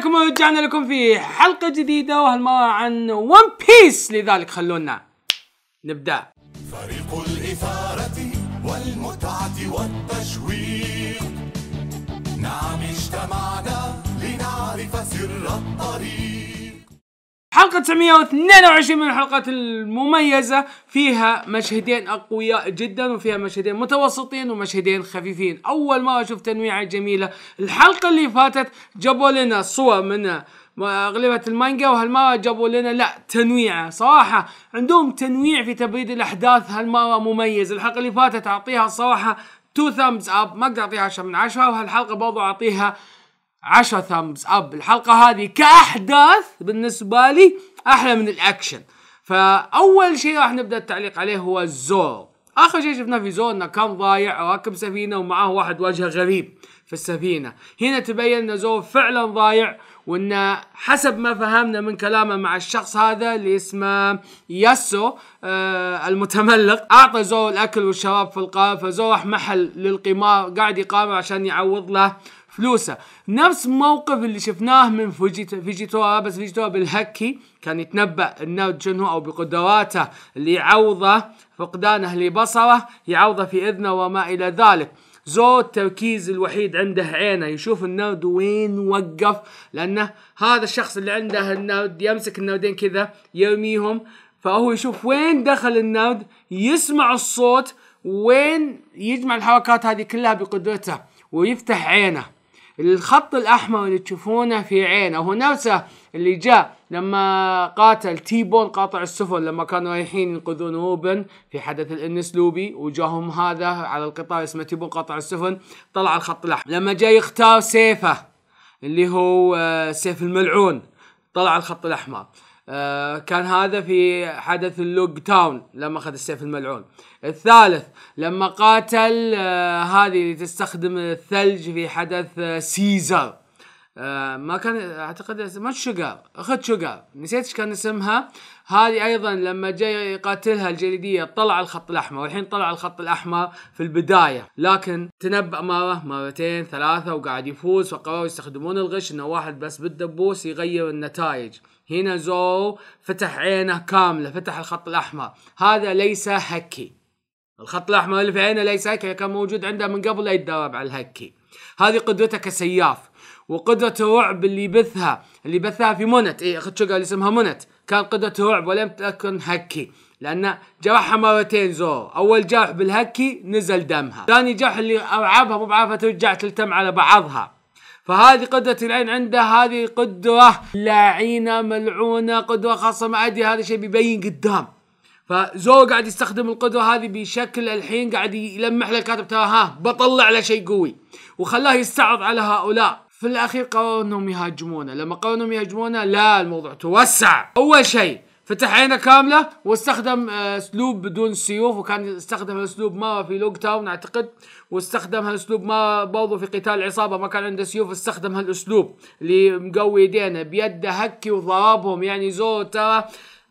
عليكم ورجعنا لكم في حلقة جديدة وهالمرة عن ون بيس لذلك خلونا نبدأ فريق الإثارة والمتعة والتشويق نعم اجتمعنا لنعرف سر الطريق حلقة 922 من الحلقات المميزة فيها مشهدين أقوياء جدا وفيها مشهدين متوسطين ومشهدين خفيفين أول ما أشوف تنويعة جميلة الحلقة اللي فاتت جابوا لنا صور من أغلبة المانجا وهالمرة جابوا لنا لا تنويعة صراحة عندهم تنويع في تبريد الأحداث هالمرة مميز الحلقة اللي فاتت أعطيها صراحة تو ثامز اب ما اقدر اعطيها 10 من 10 وهالحلقه برضو اعطيها 10 ثامز اب الحلقه هذه كاحداث بالنسبه لي احلى من الاكشن فاول شيء راح نبدا التعليق عليه هو زورو اخر شيء شفناه في زورو انه كان ضايع راكب سفينه ومعاه واحد وجهه غريب في السفينه هنا تبين ان زورو فعلا ضايع وأنه حسب ما فهمنا من كلامه مع الشخص هذا اللي اسمه ياسو آه المتملق اعطى زورو الاكل والشراب في القارب فزورو راح محل للقمار قاعد يقامر عشان يعوض له فلوسه نفس موقف اللي شفناه من فوجيتا فيجيتورا بس فيجيتورا بالهكي كان يتنبأ انه جنو او بقدراته اللي يعوضه فقدانه لبصره يعوضه في اذنه وما الى ذلك زو التركيز الوحيد عنده عينه يشوف النرد وين وقف لانه هذا الشخص اللي عنده النرد يمسك النردين كذا يرميهم فهو يشوف وين دخل النرد يسمع الصوت وين يجمع الحركات هذه كلها بقدرته ويفتح عينه الخط الاحمر اللي تشوفونه في عينه هو نفسه اللي جاء لما قاتل تيبون قاطع السفن لما كانوا رايحين ينقذون روبن في حدث الانسلوبي وجاهم هذا على القطار اسمه تيبون قاطع السفن طلع الخط الاحمر لما جاء يختار سيفه اللي هو آه، سيف الملعون طلع الخط الاحمر آه، كان هذا في حدث اللوك تاون لما اخذ السيف الملعون الثالث لما قاتل آه هذه اللي تستخدم الثلج في حدث آه سيزر آه ما كان اعتقد ما شوغر اخت شوغر نسيت ايش كان اسمها هذه ايضا لما جاي يقاتلها الجليديه طلع الخط الاحمر والحين طلع الخط الاحمر في البدايه لكن تنبا مره مرتين ثلاثه وقاعد يفوز وقرروا يستخدمون الغش انه واحد بس بالدبوس يغير النتائج هنا زورو فتح عينه كامله فتح الخط الاحمر هذا ليس هكي الخط الاحمر اللي في عينه ليس هكي كان موجود عنده من قبل لا يتدرب على الهكي هذه قدرته كسياف وقدرة الرعب اللي يبثها اللي بثها في مونت اي اخت شقة اللي اسمها مونت كان قدرته رعب ولم تكن هكي لأن جرحها مرتين زورو أول جرح بالهكي نزل دمها ثاني جرح اللي أرعبها مو بعرفها ترجع تلتم على بعضها فهذه قدرة العين عنده هذه قدرة لعينة ملعونة قدرة خاصة مع أدري هذا الشيء بيبين قدام فزو قاعد يستخدم القدرة هذه بشكل الحين قاعد يلمح للكاتب ترى ها بطلع له شيء قوي وخلاه يستعرض على هؤلاء في الاخير قرروا انهم يهاجمونه لما قرروا انهم يهاجمونه لا الموضوع توسع اول شيء فتح عينه كامله واستخدم آه، اسلوب بدون سيوف وكان استخدم هالاسلوب ما في لوك تاون اعتقد واستخدم هالاسلوب ما برضو في قتال العصابه ما كان عنده سيوف استخدم هالاسلوب اللي مقوي يدينه بيده هكي وضربهم يعني زورو ترى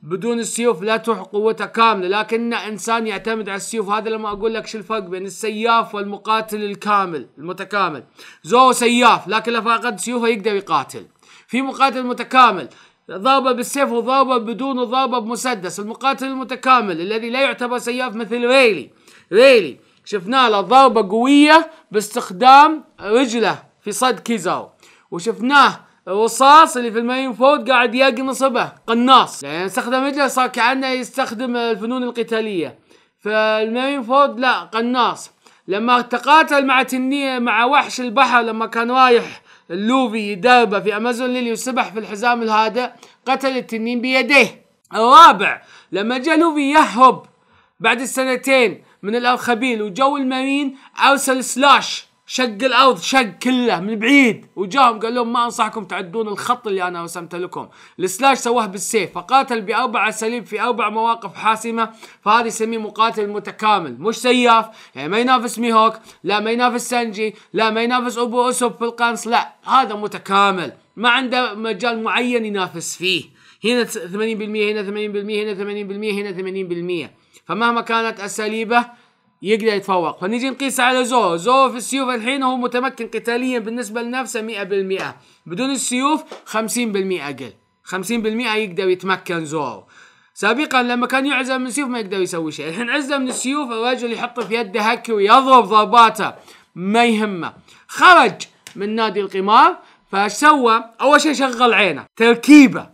بدون السيوف لا تروح قوته كامله لكنه انسان يعتمد على السيوف هذا لما اقول لك شو الفرق بين السياف والمقاتل الكامل المتكامل زورو سياف لكن لو فقد سيوفه يقدر يقاتل في مقاتل متكامل ضربة بالسيف وضربة بدون ضربة بمسدس المقاتل المتكامل الذي لا يعتبر سياف مثل ريلي ريلي شفنا له ضربة قوية باستخدام رجله في صد كيزاو وشفناه الرصاص اللي في المارين فورد قاعد يقنص به قناص يعني استخدم رجله صار كانه يستخدم الفنون القتاليه فالمارين فورد لا قناص لما تقاتل مع تنية مع وحش البحر لما كان رايح اللوفي يدربه في امازون ليلي وسبح في الحزام الهادئ قتل التنين بيديه الرابع لما جاء لوفي يهرب بعد السنتين من الارخبيل وجو المارين ارسل سلاش شق الارض شق كله من بعيد وجاهم قال لهم ما انصحكم تعدون الخط اللي انا رسمته لكم السلاش سواه بالسيف فقاتل باربع اساليب في اربع مواقف حاسمه فهذا يسميه مقاتل متكامل مش سياف يعني ما ينافس ميهوك لا ما ينافس سانجي لا ما ينافس ابو اسب في القنص لا هذا متكامل ما عنده مجال معين ينافس فيه هنا 80% هنا 80% هنا 80% هنا 80%, هنا 80% فمهما كانت اساليبه يقدر يتفوق فنيجي نقيس على زو زو في السيوف الحين هو متمكن قتاليا بالنسبة لنفسه 100% بدون السيوف 50% أقل 50% يقدر يتمكن زو سابقا لما كان يعزل من السيوف ما يقدر يسوي شيء الحين عزله من السيوف الرجل يحط في يده هكي ويضرب ضرباته ما يهمه خرج من نادي القمار فايش سوى اول شيء شغل عينه تركيبه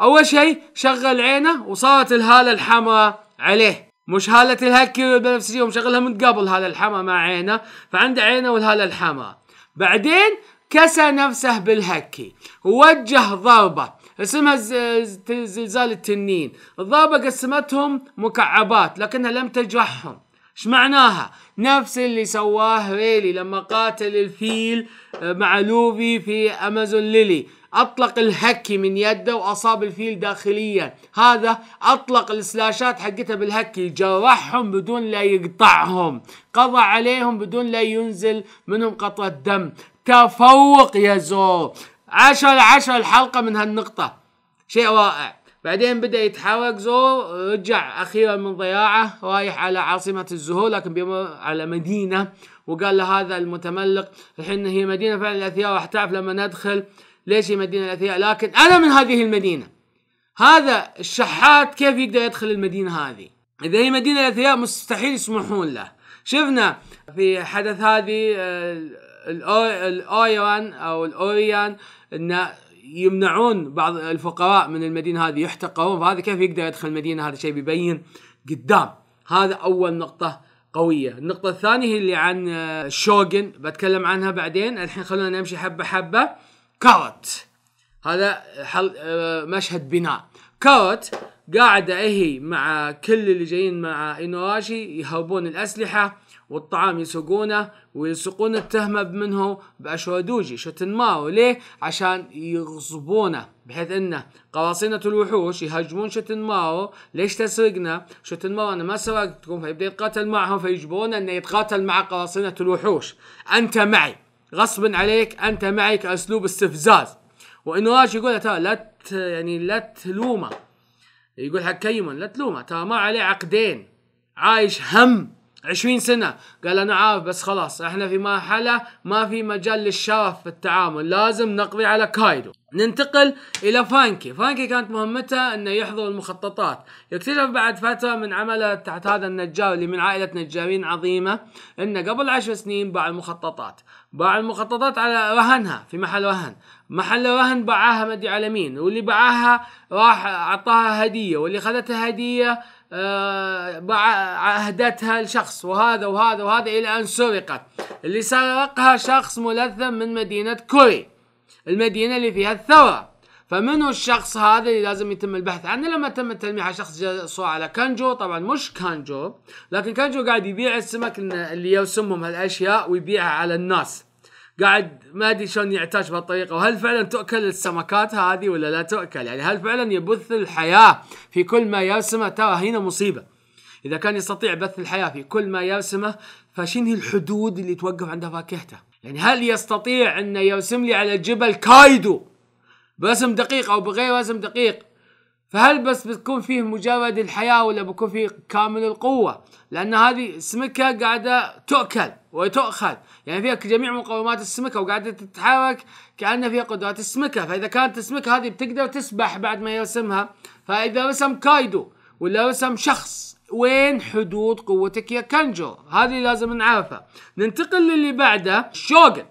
اول شيء شغل عينه وصارت الهاله الحمراء عليه مش هالة الهكي البنفسجية ومشغلها من قبل هالة الحما مع عينه فعنده عينه والهالة الحما بعدين كسى نفسه بالهكي ووجه ضربة اسمها زلزال التنين الضربة قسمتهم مكعبات لكنها لم تجرحهم ايش معناها؟ نفس اللي سواه ريلي لما قاتل الفيل آه، مع لوفي في امازون ليلي اطلق الهكي من يده واصاب الفيل داخليا هذا اطلق السلاشات حقتها بالهكي جرحهم بدون لا يقطعهم قضى عليهم بدون لا ينزل منهم قطرة دم تفوق يا زور عشر عشر الحلقة من هالنقطة شيء رائع بعدين بدأ يتحرك زور رجع أخيرا من ضياعه رايح على عاصمة الزهور لكن بيمر على مدينة وقال لهذا المتملق الحين هي مدينة فعلا الأثياء راح تعرف لما ندخل ليش هي مدينه الاثرياء لكن انا من هذه المدينه هذا الشحات كيف يقدر يدخل المدينه هذه اذا هي مدينه الاثرياء مستحيل يسمحون له شفنا في حدث هذه آه، الاوريان او الاوريان ان يمنعون بعض الفقراء من المدينه هذه يحتقرون فهذا كيف يقدر يدخل المدينه هذا شيء بيبين قدام هذا اول نقطه قوية النقطة الثانية هي اللي عن آه، شوغن بتكلم عنها بعدين الحين خلونا نمشي حبة حبة كوت هذا حل آه، مشهد بناء كوت قاعدة هي مع كل اللي جايين مع إنواشي يهربون الأسلحة والطعام يسوقونه ويلصقون التهمة منه بأشوادوجي شتنمارو ليه؟ عشان يغصبونه بحيث انه قراصنة الوحوش يهاجمون شتنمارو ليش تسرقنا؟ شتنمارو انا ما سرقتكم فيبدا يتقاتل معهم فيجبرونه انه يتقاتل مع قراصنة الوحوش انت معي غصبا عليك انت معي كاسلوب استفزاز وانه راجل يقول ترى لا يعني لا تلومه يقول حق كيمون لا تلومه ترى ما عليه عقدين عايش هم 20 سنة قال أنا عارف بس خلاص احنا في مرحلة ما في مجال للشرف في التعامل لازم نقضي على كايدو ننتقل إلى فانكي فانكي كانت مهمته أنه يحضر المخططات يكتشف بعد فترة من عمله تحت هذا النجار اللي من عائلة نجارين عظيمة أنه قبل عشر سنين باع المخططات باع المخططات على رهنها في محل رهن محل رهن باعها مدي على مين واللي باعها راح أعطاها هدية واللي خذتها هدية أهدتها لشخص وهذا وهذا وهذا إلى أن سرقت اللي سرقها شخص ملثم من مدينة كوري المدينة اللي فيها الثورة فمنو الشخص هذا اللي لازم يتم البحث عنه لما تم التلميح على شخص جلسوا على كانجو طبعا مش كانجو لكن كانجو قاعد يبيع السمك اللي يرسمهم هالاشياء ويبيعها على الناس قاعد ما ادري شلون يعتاش بهالطريقه وهل فعلا تؤكل السمكات هذه ولا لا تؤكل يعني هل فعلا يبث الحياه في كل ما يرسمه ترى هنا مصيبه اذا كان يستطيع بث الحياه في كل ما يرسمه فشنو الحدود اللي توقف عندها فاكهته يعني هل يستطيع انه يرسم لي على جبل كايدو برسم دقيق او بغير رسم دقيق فهل بس بتكون فيه مجرد الحياة ولا بيكون فيه كامل القوة لأن هذه السمكة قاعدة تؤكل وتؤخذ يعني فيها جميع مقومات السمكة وقاعدة تتحرك كأن فيها قدرات السمكة فإذا كانت السمكة هذه بتقدر تسبح بعد ما يرسمها فإذا رسم كايدو ولا رسم شخص وين حدود قوتك يا كنجو هذه لازم نعرفها ننتقل للي بعده شوغن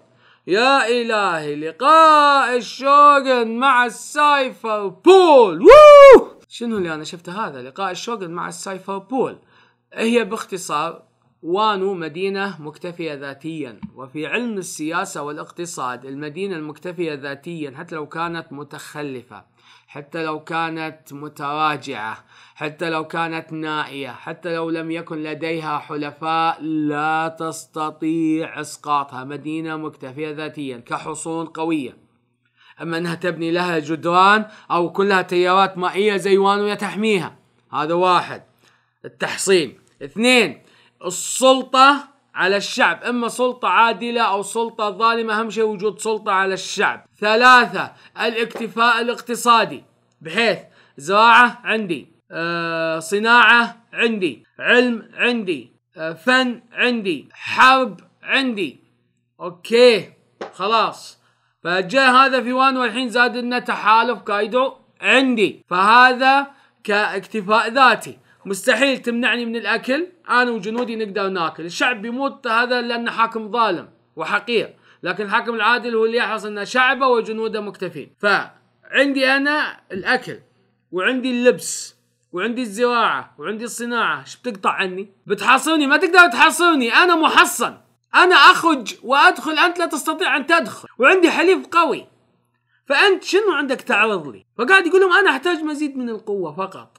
يا إلهي لقاء الشوغن مع السايفر بول ووو شنو اللي أنا شفته هذا لقاء الشوغن مع السايفر بول هي باختصار وانو مدينة مكتفية ذاتيا وفي علم السياسة والاقتصاد المدينة المكتفية ذاتيا حتى لو كانت متخلفة حتى لو كانت متراجعه حتى لو كانت نائيه حتى لو لم يكن لديها حلفاء لا تستطيع اسقاطها مدينه مكتفيه ذاتيا كحصون قويه اما انها تبني لها جدران او كلها تيارات مائيه زي وانويا تحميها هذا واحد التحصين اثنين السلطه على الشعب اما سلطه عادله او سلطه ظالمه اهم شيء وجود سلطه على الشعب ثلاثه الاكتفاء الاقتصادي بحيث زراعه عندي آه، صناعه عندي علم عندي آه، فن عندي حرب عندي اوكي خلاص فجاء هذا في وان والحين زاد لنا تحالف كايدو عندي فهذا كاكتفاء ذاتي مستحيل تمنعني من الاكل انا وجنودي نقدر ناكل الشعب بيموت هذا لانه حاكم ظالم وحقير لكن الحاكم العادل هو اللي يحرص ان شعبه وجنوده مكتفين فعندي انا الاكل وعندي اللبس وعندي الزراعه وعندي الصناعه ايش بتقطع عني بتحاصرني ما تقدر تحاصرني انا محصن انا اخرج وادخل انت لا تستطيع ان تدخل وعندي حليف قوي فانت شنو عندك تعرض لي فقاعد يقول لهم انا احتاج مزيد من القوه فقط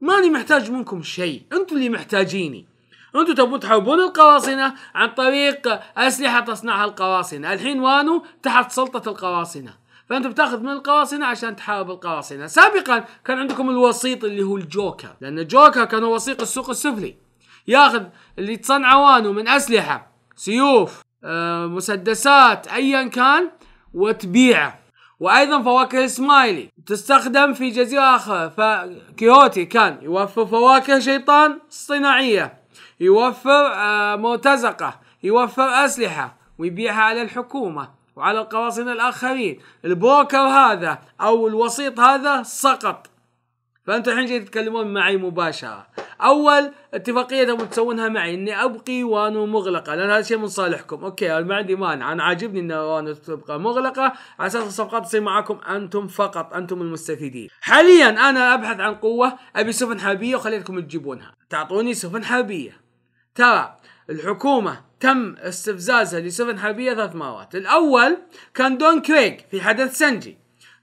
ماني محتاج منكم شيء انتوا اللي محتاجيني انتم تبون تحاربون القراصنه عن طريق اسلحه تصنعها القراصنه، الحين وانو تحت سلطه القراصنه، فانت بتاخذ من القراصنه عشان تحارب القراصنه، سابقا كان عندكم الوسيط اللي هو الجوكر، لان الجوكر كان وسيط السوق السفلي. ياخذ اللي تصنعه وانو من اسلحه، سيوف، آه، مسدسات، ايا كان وتبيعه. وايضا فواكه اسمايلي تستخدم في جزيره اخرى فكيوتي كان يوفر فواكه شيطان صناعيه يوفر آه، مرتزقة يوفر أسلحة ويبيعها على الحكومة وعلى القراصنة الآخرين البوكر هذا أو الوسيط هذا سقط فأنتوا الحين جاي تتكلمون معي مباشرة اول اتفاقيه تبون تسوونها معي اني ابقي وانو مغلقه لان هذا شيء من صالحكم اوكي انا ما عندي مانع انا عاجبني ان وانو تبقى مغلقه على اساس الصفقات تصير معاكم انتم فقط انتم المستفيدين حاليا انا ابحث عن قوه ابي سفن حربيه وخليتكم تجيبونها تعطوني سفن حربيه ترى الحكومه تم استفزازها لسفن حربيه ثلاث مرات الاول كان دون كريغ في حدث سنجي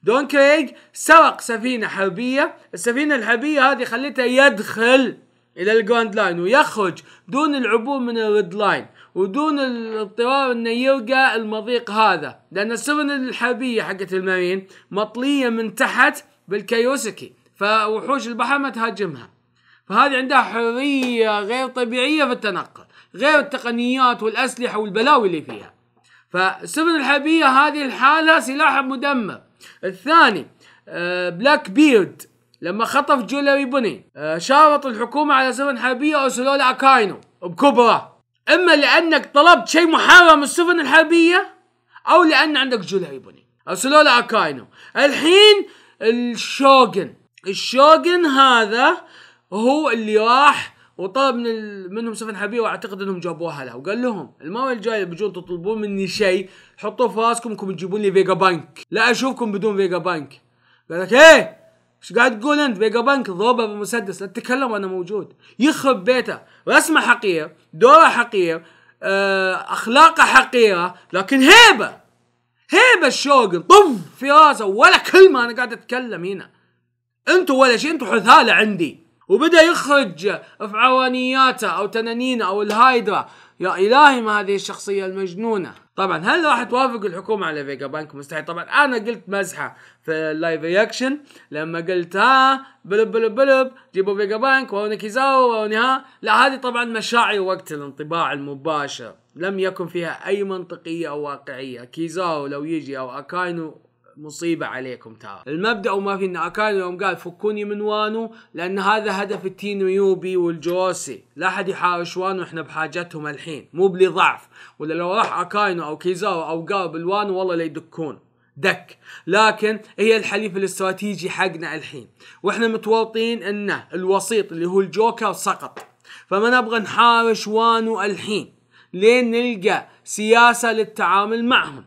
دون كريغ سرق سفينة حربية السفينة الحربية هذه خليته يدخل الى الجراند لاين ويخرج دون العبور من الريد لاين ودون الاضطرار انه يلقى المضيق هذا لان السفن الحربيه حقت المارين مطليه من تحت بالكيوسكي فوحوش البحر ما تهاجمها فهذه عندها حريه غير طبيعيه في التنقل غير التقنيات والاسلحه والبلاوي اللي فيها فالسفن الحربيه هذه الحاله سلاح مدمر الثاني بلاك آه، بيرد لما خطف جولري بني آه، شارط الحكومة على سفن حربية أرسلوا له أكاينو بكبرة إما لأنك طلبت شيء محرم السفن الحربية أو لأن عندك جولري بني أرسلوا له أكاينو الحين الشوغن الشوغن هذا هو اللي راح وطلب من منهم سفن حربية واعتقد انهم جابوها له وقال لهم المره الجايه بيجون تطلبون مني شيء حطوه في راسكم انكم تجيبون لي فيجا بانك لا اشوفكم بدون فيجا بانك قال لك ايه ايش قاعد تقول انت فيجا بانك ضوبه بمسدس لا تتكلم وانا موجود يخرب بيته رسمه حقير دوره حقير آه، اخلاقه حقيره لكن هيبه هيبه الشوق طف في راسه ولا كلمه انا قاعد اتكلم هنا انتوا ولا شيء انتوا حثاله عندي وبدا يخرج افعوانياته او تنانينه او الهايدرا يا الهي ما هذه الشخصيه المجنونه طبعا هل راح توافق الحكومه على فيجا بانك مستحيل طبعا انا قلت مزحه في اللايف رياكشن لما قلت ها بلب بلب بلب جيبوا بيجا بانك ونكيزاو ونها لا هذه طبعا مشاعري وقت الانطباع المباشر لم يكن فيها اي منطقيه او واقعيه كيزاو لو يجي او اكاينو مصيبة عليكم ترى المبدأ وما في ان اكاينو يوم قال فكوني من وانو لان هذا هدف التين يوبي والجوسي لا احد يحارش وانو احنا بحاجتهم الحين مو بلي ضعف ولا لو راح اكاينو او كيزاو او قال بالوانو والله لا يدكون دك لكن هي الحليف الاستراتيجي حقنا الحين واحنا متورطين ان الوسيط اللي هو الجوكر سقط فما نبغى نحارش وانو الحين لين نلقى سياسة للتعامل معهم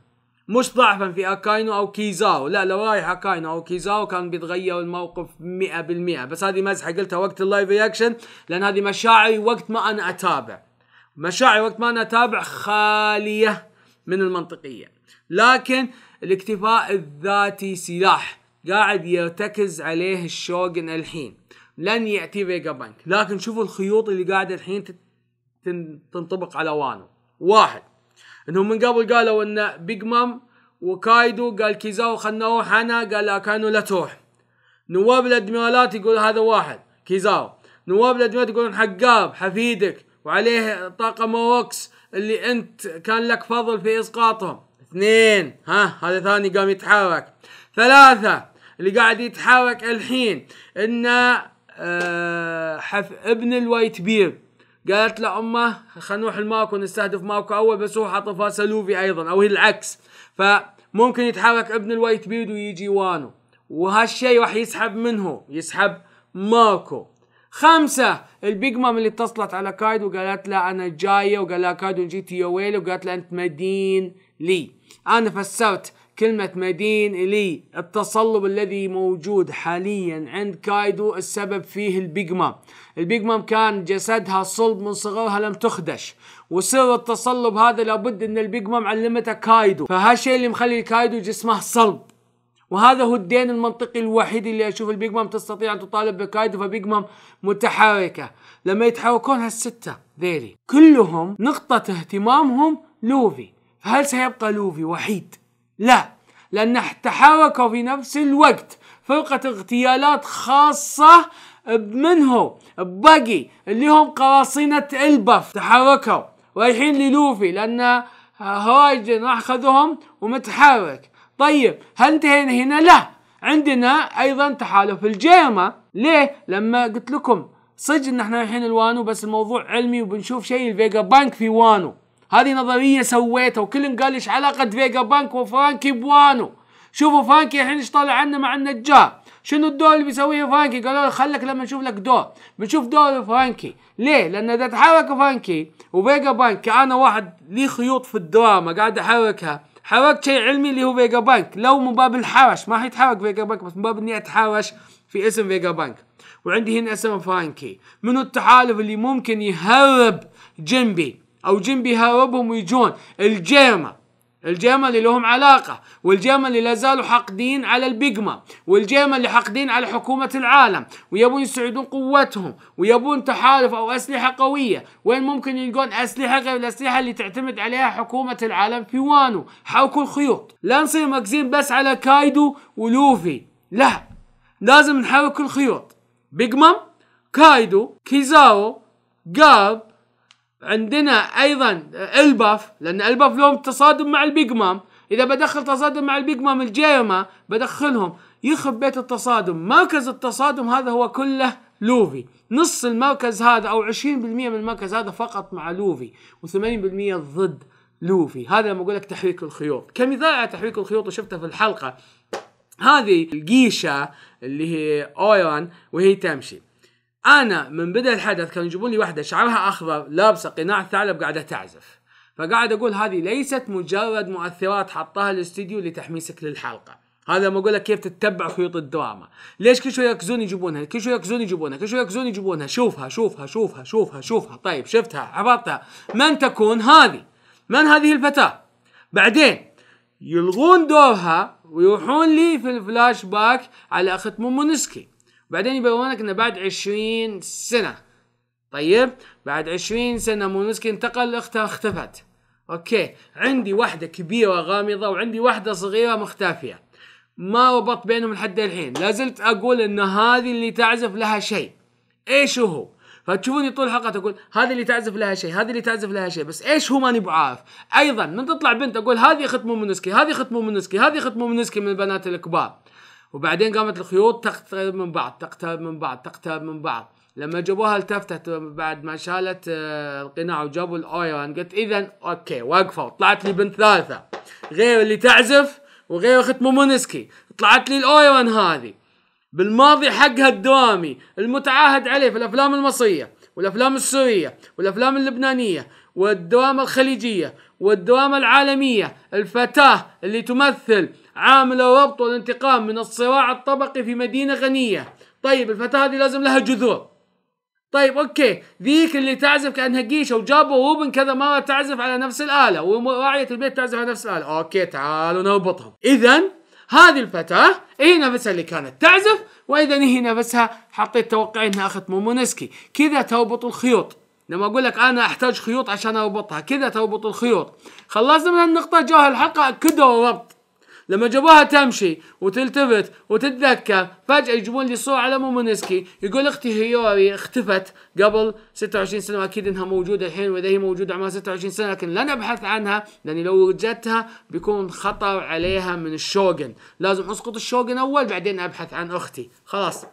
مش ضعفا في اكاينو او كيزاو لا لو رايح اكاينو او كيزاو كان بيتغير الموقف 100% بس هذه مزحه قلتها وقت اللايف رياكشن لان هذه مشاعري وقت ما انا اتابع مشاعري وقت ما انا اتابع خاليه من المنطقيه لكن الاكتفاء الذاتي سلاح قاعد يرتكز عليه الشوغن الحين لن ياتي فيجا بانك لكن شوفوا الخيوط اللي قاعده الحين تنطبق على وانو واحد انهم من قبل قالوا ان بيج مام وكايدو قال كيزاو خلنا نروح انا قال لا كانوا لا تروح نواب الادميرالات يقول هذا واحد كيزاو نواب الادميرالات يقولون حقاب حفيدك وعليه طاقه موكس اللي انت كان لك فضل في اسقاطهم اثنين ها هذا ثاني قام يتحرك ثلاثة اللي قاعد يتحرك الحين ان أه حف ابن الوايت بير قالت له امه خلينا نروح الماكو نستهدف ماكو اول بس هو حاطه فاسلوفي لوفي ايضا او هي العكس فممكن يتحرك ابن الوايت بيرد ويجي وانو وهالشيء راح يسحب منه يسحب ماكو خمسة البيج مام اللي اتصلت على كايد وقالت له أنا جاية وقال لها كايد جيتي يا ويلي وقالت له أنت مدين لي أنا فسرت كلمة مدين لي التصلب الذي موجود حاليا عند كايدو السبب فيه البيج مام البيج مام كان جسدها صلب من صغرها لم تخدش وسر التصلب هذا لابد ان البيج مام علمته كايدو فهالشيء اللي مخلي كايدو جسمه صلب وهذا هو الدين المنطقي الوحيد اللي اشوف البيج مام تستطيع ان تطالب بكايدو فبيج مام متحركه لما يتحركون هالسته ذيلي كلهم نقطه اهتمامهم لوفي فهل سيبقى لوفي وحيد؟ لا لان تحركوا في نفس الوقت فرقه اغتيالات خاصه بمن هو؟ بباقي اللي هم قراصنة البف تحركوا رايحين للوفي لان هوايجن راح خذهم ومتحرك طيب هل انتهينا هنا؟ لا عندنا ايضا تحالف الجيما ليه؟ لما قلت لكم صدق ان احنا الحين الوانو بس الموضوع علمي وبنشوف شيء الفيجا بانك في وانو هذه نظريه سويتها وكلهم قال ايش علاقه فيجا بانك وفرانكي بوانو شوفوا فرانكي الحين ايش طالع عنا مع النجار شنو الدور اللي بيسويه فرانكي قالوا له خلك لما نشوف لك دور بنشوف دور فرانكي ليه لان اذا تحرك فرانكي وفيجا بانك انا واحد لي خيوط في الدراما قاعد احركها حركت شيء علمي اللي هو فيجا بانك لو من باب الحرش ما حيتحرك فيجا بانك بس من باب اني اتحرش في اسم فيجا بانك وعندي هنا اسم فرانكي منو التحالف اللي ممكن يهرب جنبي او جنبي يهربهم ويجون الجيمر الجيمة اللي لهم علاقة والجيمة اللي لازالوا حاقدين على البيجما والجيمة اللي حاقدين على حكومة العالم ويبون يسعدون قوتهم ويبون تحالف أو أسلحة قوية وين ممكن يلقون أسلحة غير الأسلحة اللي تعتمد عليها حكومة العالم في وانو حوكوا الخيوط لا نصير مركزين بس على كايدو ولوفي لا لازم نحوك الخيوط بيجما كايدو كيزاو جاب عندنا ايضا الباف لان الباف لهم تصادم مع البيج مام اذا بدخل تصادم مع البيج مام الجيما بدخلهم يخرب بيت التصادم مركز التصادم هذا هو كله لوفي نص المركز هذا او 20% من المركز هذا فقط مع لوفي و80% ضد لوفي هذا لما اقول لك تحريك الخيوط كمثال على تحريك الخيوط وشفته في الحلقه هذه الجيشه اللي هي اويران وهي تمشي انا من بدا الحدث كانوا يجيبون لي واحده شعرها اخضر لابسه قناع ثعلب قاعده تعزف فقاعد اقول هذه ليست مجرد مؤثرات حطها الاستديو لتحميسك للحلقه هذا ما اقول لك كيف تتبع خيوط الدراما ليش كل شويه يركزون يجيبونها كل شويه يركزون يجيبونها كل شويه يركزون يجيبونها شوفها شوفها شوفها شوفها شوفها طيب شفتها عرفتها من تكون هذه من هذه الفتاه بعدين يلغون دورها ويروحون لي في الفلاش باك على اخت مومونسكي بعدين يبين لك انه بعد 20 سنه طيب بعد 20 سنه مونوسكي انتقل اختها اختفت اوكي عندي واحده كبيره غامضه وعندي واحده صغيره مختفيه ما ربط بينهم لحد الحين لازلت اقول ان هذه اللي تعزف لها شيء ايش هو فتشوفوني طول الحلقه تقول هذه اللي تعزف لها شيء هذه اللي تعزف لها شيء بس ايش هو ماني بعارف ايضا من تطلع بنت اقول هذه اخت مومونسكي هذه اخت مومونسكي هذه اخت مومونسكي من البنات الكبار وبعدين قامت الخيوط تقترب من بعض تقترب من بعض تقترب من بعض لما جابوها التفتت بعد ما شالت آه، القناع وجابوا الايرون قلت اذا اوكي وقفوا وطلعت لي بنت ثالثه غير اللي تعزف وغير اخت مومونسكي طلعت لي الايرون هذه بالماضي حقها الدوامي المتعاهد عليه في الافلام المصريه والافلام السوريه والافلام اللبنانيه والدوامه الخليجيه والدوامه العالميه الفتاه اللي تمثل عامل ربط الانتقام من الصراع الطبقي في مدينة غنية طيب الفتاة هذه لازم لها جذور طيب اوكي ذيك اللي تعزف كانها قيشه وجابوا روبن كذا مره تعزف على نفس الاله وراعيه البيت تعزف على نفس الاله اوكي تعالوا نربطهم اذا هذه الفتاه هي نفسها اللي كانت تعزف واذا هي نفسها حطيت توقعي انها اخت مومونسكي كذا تربط الخيوط لما اقول لك انا احتاج خيوط عشان اربطها كذا تربط الخيوط خلصنا من النقطه جاه الحلقه اكدوا الربط لما جابوها تمشي وتلتفت وتتذكر فجأة يجيبون لي صورة على مومونيسكي يقول اختي هيوري اختفت قبل 26 سنة واكيد انها موجودة الحين واذا هي موجودة عمرها 26 سنة لكن لن ابحث عنها لاني لو وجدتها بيكون خطر عليها من الشوغن لازم اسقط الشوغن اول بعدين ابحث عن اختي خلاص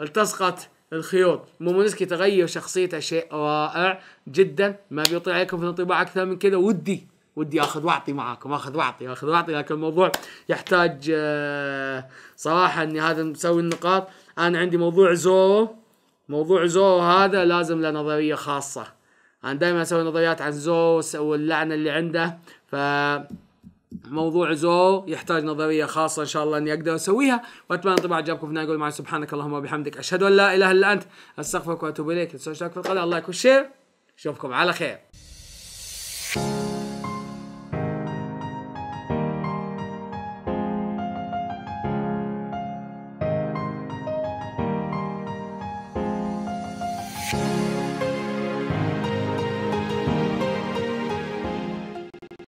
التصقت الخيوط مومونسكي تغير شخصيته شيء رائع جدا ما بيطلع عليكم في الانطباع اكثر من كذا ودي ودي اخذ واعطي معاكم اخذ واعطي اخذ واعطي لكن الموضوع يحتاج آه، صراحه اني هذا مسوي النقاط انا عندي موضوع زورو موضوع زورو هذا لازم له نظريه خاصه انا دائما اسوي نظريات عن زورو واللعنه اللي عنده ف موضوع زورو يحتاج نظرية خاصة إن شاء الله إني أقدر أسويها وأتمنى طبعا عجبكم في أقول مع سبحانك اللهم وبحمدك أشهد أن لا إله إلا أنت أستغفرك وأتوب إليك لا تنسوا في القناة يكون شير أشوفكم على خير